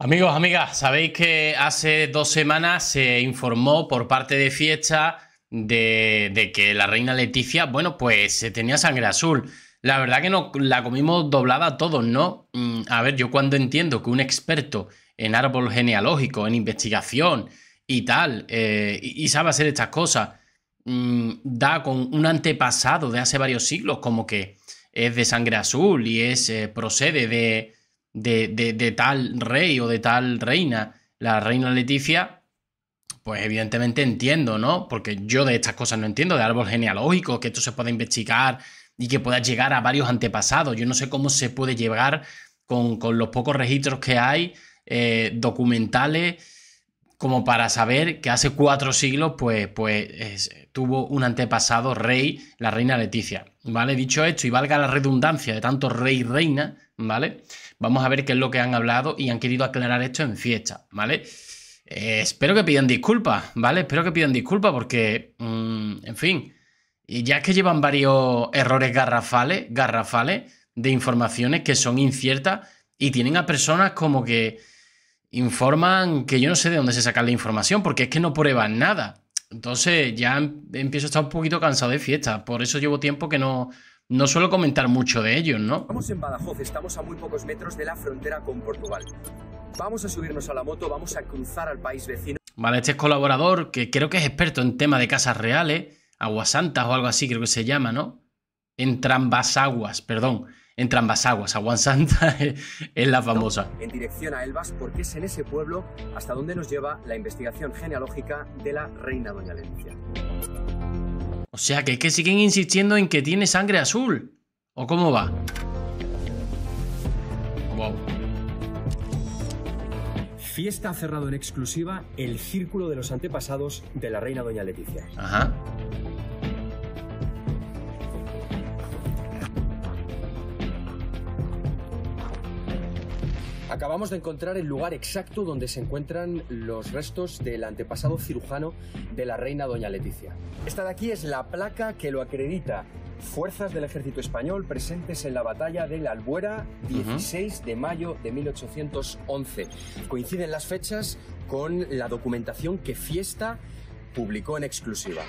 Amigos, amigas, sabéis que hace dos semanas se informó por parte de Fiesta de, que la reina Leticia, bueno, pues se tenía sangre azul. La verdad que no la comimos doblada todos, ¿no? Mm, a ver, yo cuando entiendo que un experto en árbol genealógico, en investigación y tal, eh, y, sabe hacer estas cosas, mm, da con un antepasado de hace varios siglos, como que es de sangre azul y es eh, procede de, de, tal rey o de tal reina, la reina Leticia, pues evidentemente entiendo, ¿no? Porque yo de estas cosas no entiendo, de árbol genealógico, que esto se pueda investigar y que pueda llegar a varios antepasados. Yo no sé cómo se puede llegar con, los pocos registros que hay, eh, documentales, como para saber que hace cuatro siglos, pues, pues tuvo un antepasado rey, la reina Leticia. ¿Vale? Dicho esto, y valga la redundancia de tanto rey reina, ¿vale? Vamos a ver qué es lo que han hablado y han querido aclarar esto en fiesta, ¿vale? Eh, espero que pidan disculpas, ¿vale? Espero que pidan disculpas porque, mm, en fin, ya es que llevan varios errores garrafales, garrafales de informaciones que son inciertas y tienen a personas como que informan que yo no sé de dónde se saca la información porque es que no prueban nada. Entonces ya em, empiezo a estar un poquito cansado de fiesta, por eso llevo tiempo que no, no suelo comentar mucho de ellos, ¿no? Estamos en Badajoz, estamos a muy pocos metros de la frontera con Portugal. Vamos a subirnos a la moto, vamos a cruzar al país vecino. Vale, este es colaborador que creo que es experto en tema de casas reales, santas o algo así, creo que se llama, ¿no? En aguas, perdón. En aguas, santas es la famosa. En dirección a Elvas, porque es en ese pueblo hasta donde nos lleva la investigación genealógica de la reina Doña Lencia. O sea, que es que siguen insistiendo en que tiene sangre azul. ¿O cómo va? Wow. Fiesta ha cerrado en exclusiva el círculo de los antepasados de la reina Doña Leticia. Ajá. Acabamos de encontrar el lugar exacto donde se encuentran los restos del antepasado cirujano de la reina doña Leticia. Esta de aquí es la placa que lo acredita. Fuerzas del ejército español presentes en la batalla de la Albuera 16 de mayo de 1811. Coinciden las fechas con la documentación que Fiesta publicó en exclusiva.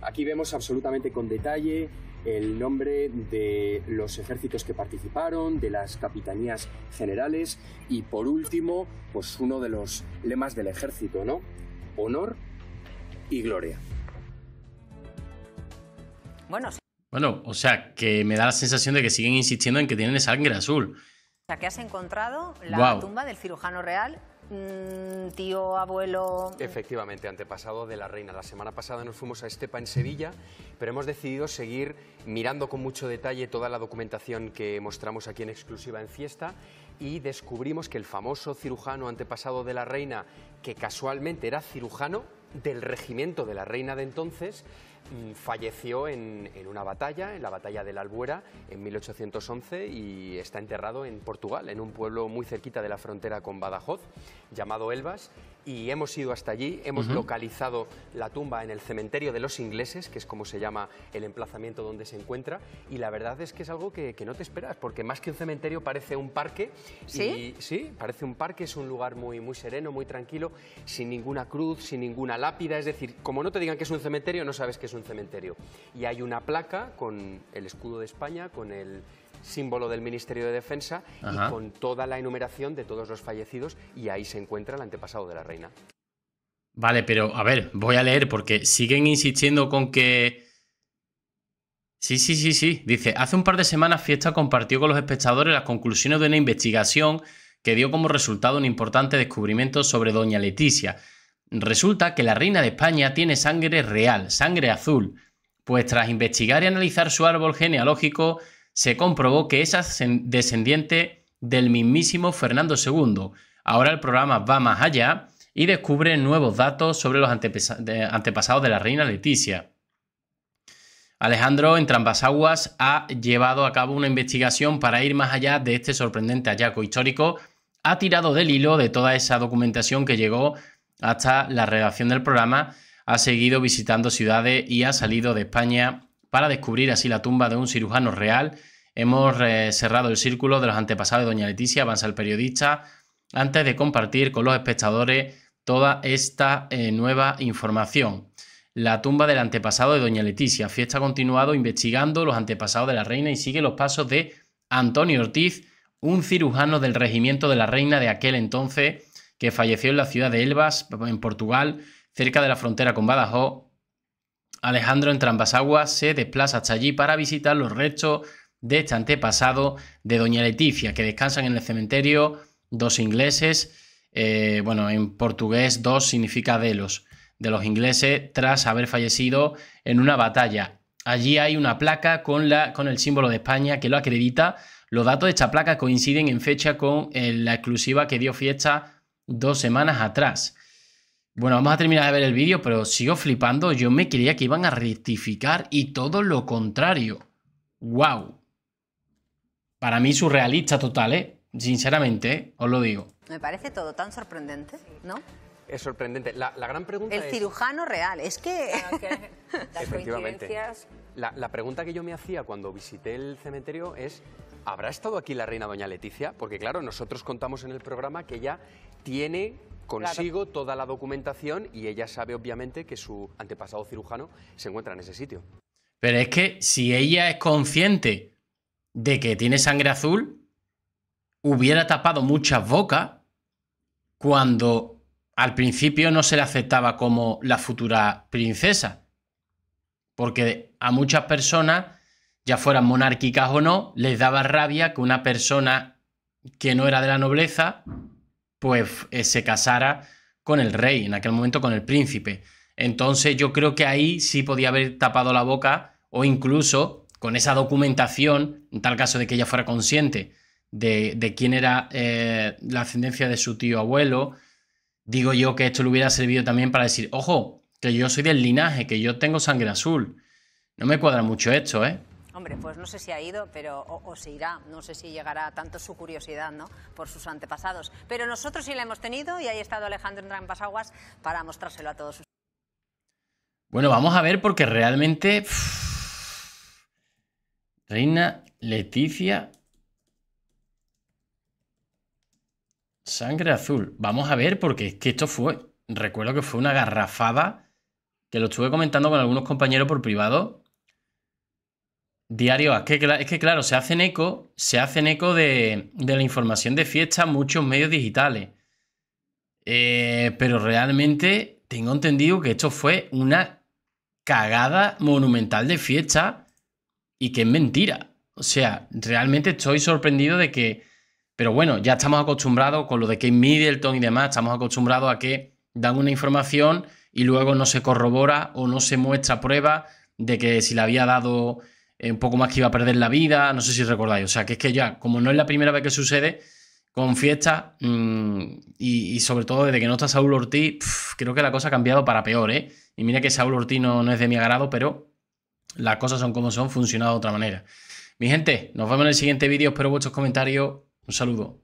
Aquí vemos absolutamente con detalle el nombre de los ejércitos que participaron, de las capitanías generales y por último, pues uno de los lemas del ejército, ¿no? Honor y gloria. Bueno, bueno, o sea, que me da la sensación de que siguen insistiendo en que tienen sangre azul. O sea, que has encontrado la tumba del cirujano real Mm, tío, abuelo. Efectivamente, antepasado de la reina. La semana pasada nos fuimos a Estepa en Sevilla, pero hemos decidido seguir mirando con mucho detalle toda la documentación que mostramos aquí en exclusiva en fiesta y descubrimos que el famoso cirujano antepasado de la reina, que casualmente era cirujano del regimiento de la reina de entonces, Mm, falleció en, una batalla, en la batalla de la Albuera, en 1811 y está enterrado en Portugal, en un pueblo muy cerquita de la frontera con Badajoz, llamado Elvas. Y hemos ido hasta allí, hemos localizado la tumba en el cementerio de los ingleses, que es como se llama el emplazamiento donde se encuentra, y la verdad es que es algo que, no te esperas, porque más que un cementerio parece un parque. ¿Sí? sí, parece un parque, es un lugar muy, muy sereno, muy tranquilo, sin ninguna cruz, sin ninguna lápida, es decir, como no te digan que es un cementerio, no sabes que es un cementerio. Y hay una placa con el escudo de España, con el símbolo del Ministerio de Defensa y con toda la enumeración de todos los fallecidos y ahí se encuentra el antepasado de la reina. Vale, pero a ver, voy a leer porque siguen insistiendo con que... Sí, sí, sí, sí. Dice, hace un par de semanas Fiesta compartió con los espectadores las conclusiones de una investigación que dio como resultado un importante descubrimiento sobre doña Leticia, Resulta que la reina de España tiene sangre real, sangre azul, pues tras investigar y analizar su árbol genealógico, se comprobó que es descendiente del mismísimo Fernando II. Ahora el programa va más allá y descubre nuevos datos sobre los antepasados de la reina Leticia. Alejandro en Aguas ha llevado a cabo una investigación para ir más allá de este sorprendente hallazgo histórico, ha tirado del hilo de toda esa documentación que llegó hasta la redacción del programa, ha seguido visitando ciudades y ha salido de España para descubrir así la tumba de un cirujano real. Hemos eh, cerrado el círculo de los antepasados de Doña Leticia, avanza el periodista, antes de compartir con los espectadores toda esta eh, nueva información. La tumba del antepasado de Doña Leticia. Fiesta ha continuado investigando los antepasados de la reina y sigue los pasos de Antonio Ortiz, un cirujano del regimiento de la reina de aquel entonces que falleció en la ciudad de Elvas, en Portugal, cerca de la frontera con Badajoz. Alejandro en Trambasaguas se desplaza hasta allí para visitar los restos de este antepasado de Doña Leticia, que descansan en el cementerio dos ingleses. Eh, bueno, en portugués dos significa de los, de los ingleses tras haber fallecido en una batalla. Allí hay una placa con, la, con el símbolo de España que lo acredita. Los datos de esta placa coinciden en fecha con eh, la exclusiva que dio fiesta dos semanas atrás. Bueno, vamos a terminar de ver el vídeo, pero sigo flipando. Yo me creía que iban a rectificar y todo lo contrario. ¡Wow! Para mí surrealista total, ¿eh? Sinceramente, ¿eh? os lo digo. Me parece todo tan sorprendente, ¿no? Es sorprendente. La, gran pregunta el cirujano real, es que... Ah, las Coincidencias... la pregunta que yo me hacía cuando visité el cementerio es ¿Habrá estado aquí la reina doña Leticia? Porque claro, nosotros contamos en el programa que ella tiene consigo toda la documentación y ella sabe obviamente que su antepasado cirujano se encuentra en ese sitio. Pero es que si ella es consciente de que tiene sangre azul, hubiera tapado muchas bocas cuando al principio no se le aceptaba como la futura princesa. Porque a muchas personas ya fueran monárquicas o no, les daba rabia que una persona que no era de la nobleza, pues eh, se casara con el rey, en aquel momento con el príncipe. Entonces yo creo que ahí sí podía haber tapado la boca o incluso con esa documentación, en tal caso de que ella fuera consciente de, quién era eh, la ascendencia de su tío abuelo, digo yo que esto le hubiera servido también para decir, ojo, que yo soy del linaje, que yo tengo sangre azul. No me cuadra mucho esto, ¿eh? Hombre, pues no sé si ha ido, pero o, se irá. No sé si llegará tanto su curiosidad, ¿no? Por sus antepasados. Pero nosotros sí la hemos tenido y ahí ha estado Alejandro en Pasaguas para mostrárselo a todos. Bueno, vamos a ver porque realmente. Reina Leticia. Sangre azul. Vamos a ver porque es que esto fue. Recuerdo que fue una garrafada que lo estuve comentando con algunos compañeros por privado Diario Que, es que claro, se hacen eco, se eco de, la información de fiesta muchos medios digitales. Eh, pero realmente tengo entendido que esto fue una cagada monumental de fiesta y que es mentira. O sea, realmente estoy sorprendido de que. Pero bueno, ya estamos acostumbrados con lo de Kate Middleton y demás, estamos acostumbrados a que dan una información y luego no se corrobora o no se muestra prueba de que si la había dado eh, un poco más que iba a perder la vida, no sé si recordáis. O sea, que es que ya, como no es la primera vez que sucede, con fiesta mm, y, sobre todo desde que no está Saúl Ortiz, creo que la cosa ha cambiado para peor, ¿eh? Y mira que Saúl Ortiz no, no es de mi agrado, pero las cosas son como son, funcionado de otra manera. Mi gente, nos vemos en el siguiente vídeo, espero vuestros comentarios, un saludo.